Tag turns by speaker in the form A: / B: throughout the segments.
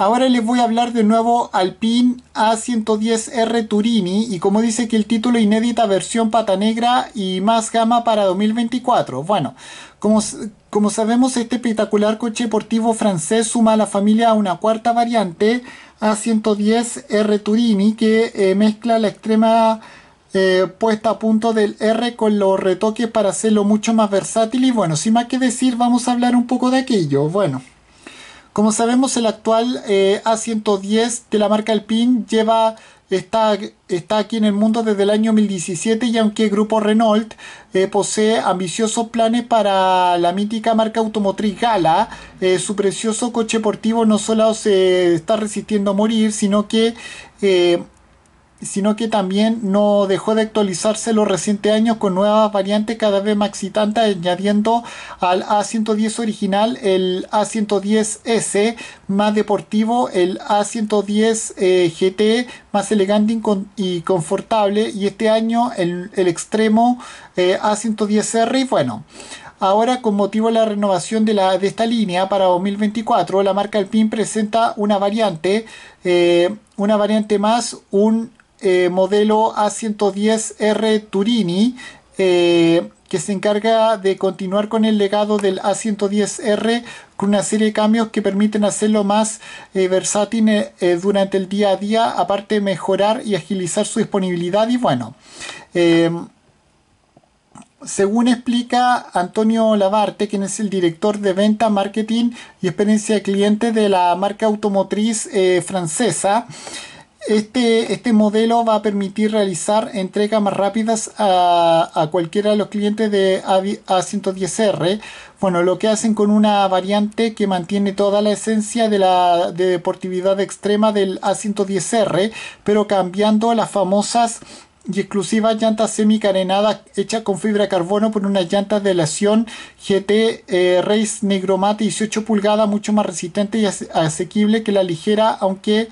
A: Ahora les voy a hablar de nuevo al PIN A110R Turini y como dice que el título inédita versión pata negra y más gama para 2024. Bueno, como, como sabemos este espectacular coche deportivo francés suma a la familia a una cuarta variante A110R Turini que eh, mezcla la extrema eh, puesta a punto del R con los retoques para hacerlo mucho más versátil y bueno, sin más que decir vamos a hablar un poco de aquello. Bueno. Como sabemos, el actual eh, A110 de la marca Alpine lleva, está, está, aquí en el mundo desde el año 2017 y aunque el Grupo Renault eh, posee ambiciosos planes para la mítica marca automotriz Gala, eh, su precioso coche deportivo no solo se está resistiendo a morir, sino que sino que también no dejó de actualizarse los recientes años con nuevas variantes cada vez más excitantes, añadiendo al A110 original el A110S más deportivo, el A110 eh, GT más elegante y confortable, y este año el, extremo eh, A110R, y bueno. Ahora, con motivo de la renovación de, la, de esta línea para 2024, la marca Alpine presenta una variante, eh, una variante más, un eh, modelo A110R Turini eh, que se encarga de continuar con el legado del A110R con una serie de cambios que permiten hacerlo más eh, versátil durante el día a día, aparte de mejorar y agilizar su disponibilidad y bueno. Em, según explica Antonio Labarte, quien es el director de venta, marketing y experiencia de cliente de la marca automotriz francesa, este, este modelo va a permitir realizar entregas más rápidas a, a cualquiera de los clientes de A110R. Bueno, lo que hacen con una variante que mantiene toda la esencia de la de deportividad extrema del A110R, pero cambiando las famosas y exclusivas llantas semicarenadas hechas con fibra de carbono por unas llantas de lación GT eh, Race Negromate 18 pulgadas, mucho más resistente y asequible que la ligera, aunque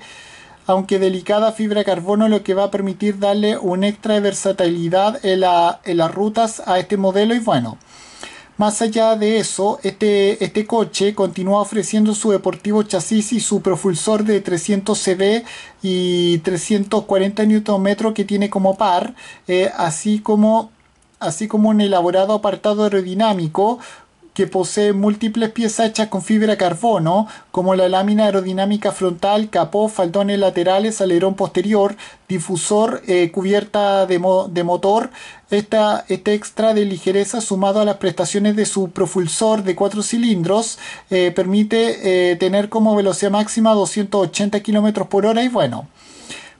A: aunque delicada fibra de carbono, lo que va a permitir darle un extra de versatilidad en, las rutas a este modelo y bueno. Más allá de eso, este, este coche continúa ofreciendo su deportivo chasis y su propulsor de 300 CV y 340 Nm que tiene como par, eh, así como un elaborado apartado aerodinámico que posee múltiples piezas hechas con fibra carbono, como la lámina aerodinámica frontal, capó, faldones laterales, alerón posterior, difusor, eh, cubierta de, de motor. Esta, este extra de ligereza sumado a las prestaciones de su propulsor de cuatro cilindros eh, permite eh, tener como velocidad máxima 280 km por hora y bueno,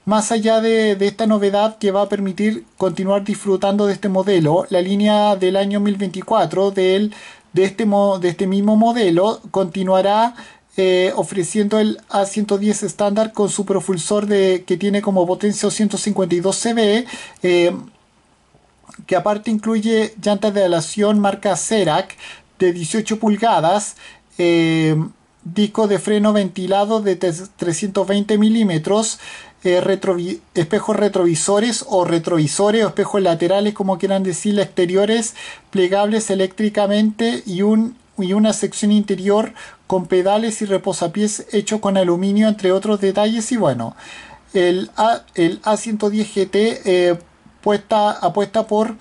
A: más allá de, de, esta novedad que va a permitir continuar disfrutando de este modelo, la línea del año 2024 del de este, de este mismo modelo continuará eh, ofreciendo el A110 estándar con su propulsor de, que tiene como potencia 152 CV, eh, que aparte incluye llantas de alación marca Cerac de 18 pulgadas, eh, disco de freno ventilado de 320 milímetros, eh, espejos retrovisores o retrovisores o espejos laterales, como quieran decirle, exteriores, plegables eléctricamente y, un, y una sección interior con pedales y reposapiés hecho con aluminio, entre otros detalles. Y bueno, el, A, el A110 GT eh, puesta, apuesta por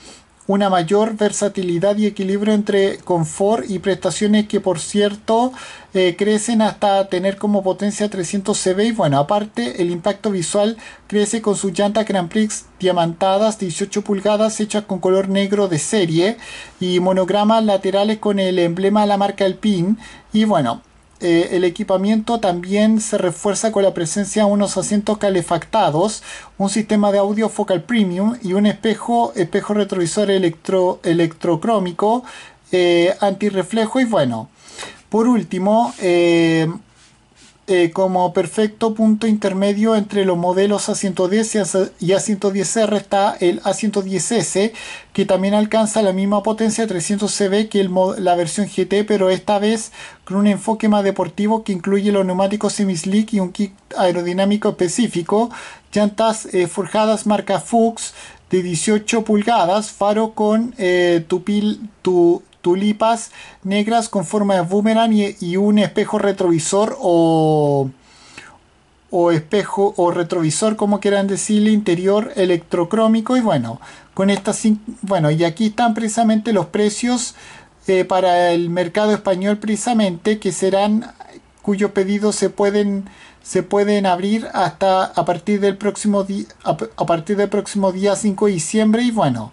A: una mayor versatilidad y equilibrio entre confort y prestaciones que por cierto eh, crecen hasta tener como potencia 300 CV y bueno aparte el impacto visual crece con sus llantas Grand Prix diamantadas 18 pulgadas hechas con color negro de serie y monogramas laterales con el emblema de la marca Alpine y bueno eh, el equipamiento también se refuerza con la presencia de unos asientos calefactados, un sistema de audio focal premium y un espejo, espejo retrovisor electro, electrocrómico, eh, antirreflejo y bueno. Por último, eh, eh, como perfecto punto intermedio entre los modelos A110 y A110R está el A110S, que también alcanza la misma potencia 300 CV que la versión GT, pero esta vez con un enfoque más deportivo que incluye los neumáticos semi-slick y un kit aerodinámico específico, llantas eh, forjadas marca Fuchs de 18 pulgadas, faro con eh, tupil, tu, tulipas negras con forma de boomerang y, un espejo retrovisor o, o espejo o retrovisor, como quieran decirle, interior electrocrómico. Y bueno, con estas bueno, y aquí están precisamente los precios eh, para el mercado español precisamente que serán cuyos pedidos se pueden se pueden abrir hasta a partir del próximo día a partir del próximo día 5 de diciembre y bueno,